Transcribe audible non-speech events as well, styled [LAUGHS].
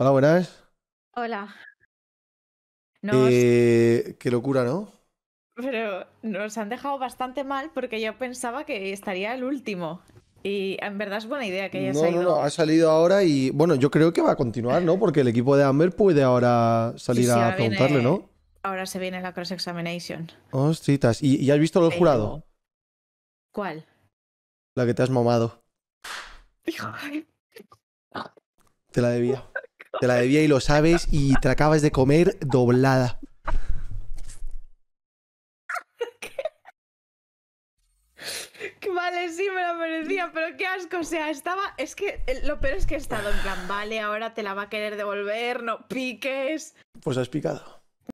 Hola, buenas. Hola. Eh, qué locura, ¿no? pero nos han dejado bastante mal porque yo pensaba que estaría el último. Y en verdad es buena idea que haya salido. no, no, ha salido ahora y bueno, yo creo que va a continuar, ¿no? Porque el equipo de Amber puede ahora salir a preguntarle, ¿no? Ahora se viene la cross-examination. Hostitas, ¿y, has visto lo jurado? ¿Cuál? La que te has mamado, [LAUGHS] te la debía. Te la bebía y lo sabes y te acabas de comer doblada. [LAUGHS] Vale, sí, me lo merecía, pero qué asco. O sea, estaba. Es que eh, lo peor es que he estado en plan, vale, ahora te la va a querer devolver, no piques. Pues has picado.